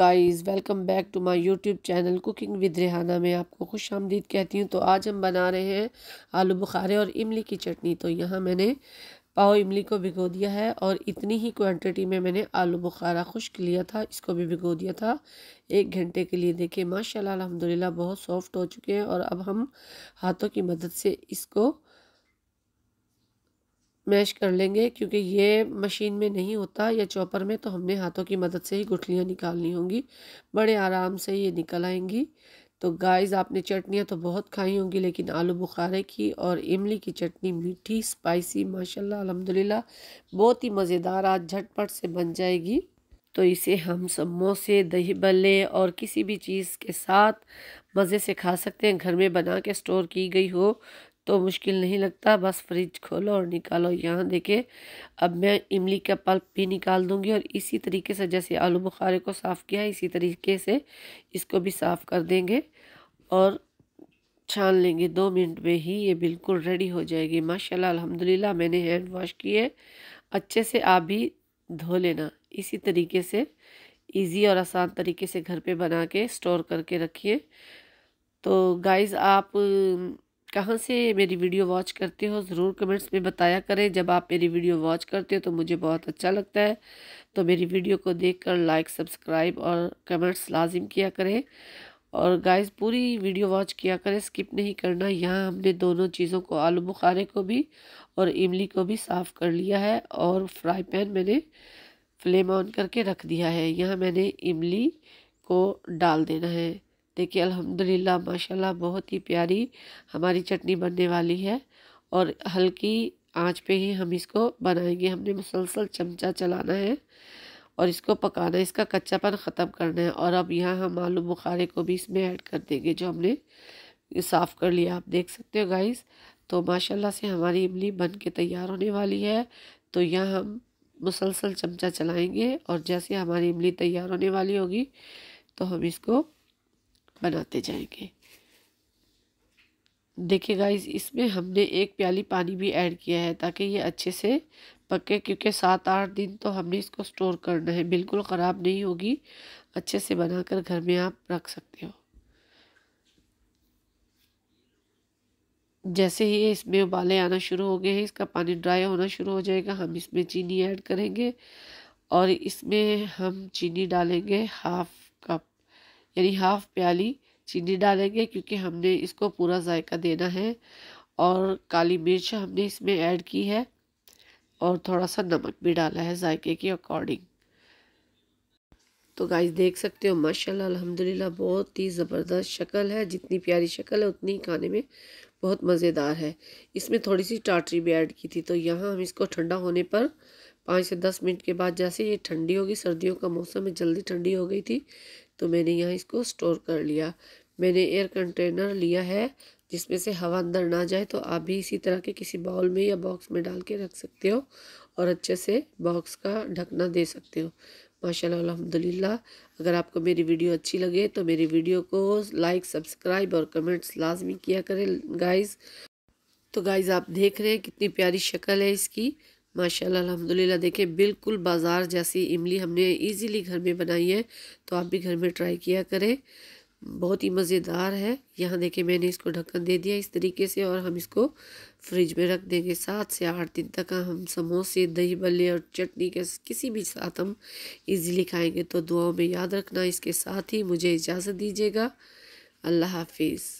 guys welcome back to my YouTube channel cooking with Rehana में आपको खुश आमदीद कहती हूँ तो आज हम बना रहे हैं आलू बुखारे और इमली की चटनी तो यहाँ मैंने पाव इमली को भिगो दिया है और इतनी ही क्वांटिटी में मैंने आलू बुखारा खुश्क लिया था इसको भी भिगो दिया था एक घंटे के लिए देखे माशाल्लाह अल्हम्दुलिल्लाह बहुत सॉफ्ट हो चुके हैं और अब हम हाथों की मदद से इसको मैश कर लेंगे क्योंकि ये मशीन में नहीं होता या चॉपर में तो हमने हाथों की मदद से ही गुठलियाँ निकालनी होंगी बड़े आराम से ये निकल आएंगी तो गाइस आपने चटनियाँ तो बहुत खाई होंगी लेकिन आलू बुखारे की और इमली की चटनी मीठी स्पाइसी माशाल्लाह अल्हम्दुलिल्लाह बहुत ही मज़ेदार आज झटपट से बन जाएगी तो इसे हम समोसे दही बल्ले और किसी भी चीज़ के साथ मज़े से खा सकते हैं घर में बना के स्टोर की गई हो तो मुश्किल नहीं लगता बस फ्रिज खोलो और निकालो यहाँ देखे अब मैं इमली का पल्प भी निकाल दूँगी और इसी तरीके से जैसे आलू बुखारे को साफ़ किया है इसी तरीके से इसको भी साफ़ कर देंगे और छान लेंगे दो मिनट में ही ये बिल्कुल रेडी हो जाएगी माशाल्लाह अल्हम्दुलिल्लाह मैंने हैंड वॉश किए अच्छे से आप भी धो लेना इसी तरीके से इजी और आसान तरीके से घर पे बना के स्टोर करके रखिए तो गाइज़ आप कहाँ से मेरी वीडियो वॉच करते हो ज़रूर कमेंट्स में बताया करें जब आप मेरी वीडियो वॉच करते हो तो मुझे बहुत अच्छा लगता है तो मेरी वीडियो को देखकर लाइक सब्सक्राइब और कमेंट्स लाजिम किया करें और गाइस पूरी वीडियो वॉच किया करें स्किप नहीं करना यहाँ हमने दोनों चीज़ों को आलू बुखारे को भी और इमली को भी साफ़ कर लिया है और फ्राई पैन मैंने फ्लेम ऑन करके रख दिया है यहाँ मैंने इमली को डाल देना है देखिए अल्हम्दुलिल्लाह माशाल्लाह बहुत ही प्यारी हमारी चटनी बनने वाली है और हल्की आंच पे ही हम इसको बनाएंगे हमने मुसलसल चमचा चलाना है और इसको पकाना है इसका कच्चापन ख़त्म करना है और अब यहाँ हम आलू बुखारे को भी इसमें ऐड कर देंगे जो हमने साफ़ कर लिया आप देख सकते हो गाइस तो माशाल्लाह से हमारी इमली बन के तैयार होने वाली है तो यहाँ हम मुसलसल चमचा चलाएंगे और जैसे हमारी इमली तैयार होने वाली होगी तो हम इसको बनाते जाएंगे देखिए गाइस इसमें हमने एक प्याली पानी भी ऐड किया है ताकि ये अच्छे से पके क्योंकि सात आठ दिन तो हमने इसको स्टोर करना है बिल्कुल ख़राब नहीं होगी अच्छे से बनाकर घर में आप रख सकते हो जैसे ही इसमें उबाले आना शुरू हो गए हैं इसका पानी ड्राई होना शुरू हो जाएगा हम इसमें चीनी ऐड करेंगे और इसमें हम चीनी डालेंगे हाफ कप यानी हाफ प्याली चीनी डालेंगे क्योंकि हमने इसको पूरा जायका देना है और काली मिर्च हमने इसमें ऐड की है और थोड़ा सा नमक भी डाला है जायके के अकॉर्डिंग तो गाइस देख सकते हो माशाल्लाह अल्हम्दुलिल्लाह बहुत ही ज़बरदस्त शक्ल है जितनी प्यारी शक्ल है उतनी खाने में बहुत मज़ेदार है इसमें थोड़ी सी टाटरी भी ऐड की थी तो यहाँ हम इसको ठंडा होने पर पाँच से दस मिनट के बाद जैसे ये ठंडी होगी सर्दियों का मौसम है जल्दी ठंडी हो गई थी तो मैंने यहाँ इसको स्टोर कर लिया मैंने एयर कंटेनर लिया है जिसमें से हवा अंदर ना जाए तो आप भी इसी तरह के किसी बाउल में या बॉक्स में डाल के रख सकते हो और अच्छे से बॉक्स का ढकना दे सकते हो माशाल्लाह अल्हम्दुलिल्लाह अगर आपको मेरी वीडियो अच्छी लगे तो मेरी वीडियो को लाइक सब्सक्राइब और कमेंट्स लाजमी किया करें गाइज़ तो गाइज़ आप देख रहे हैं कितनी प्यारी शक्ल है इसकी माशाल्लाह अल्हम्दुलिल्लाह देखें बिल्कुल बाज़ार जैसी इमली हमने इजीली घर में बनाई है तो आप भी घर में ट्राई किया करें बहुत ही मज़ेदार है यहाँ देखें मैंने इसको ढक्कन दे दिया इस तरीके से और हम इसको फ्रिज में रख देंगे सात से आठ दिन तक हम समोसे दही बल्ले और चटनी के किसी भी साथ हम इजीली खाएंगे तो दुआओं में याद रखना इसके साथ ही मुझे इजाज़त दीजिएगा अल्लाह हाफिज़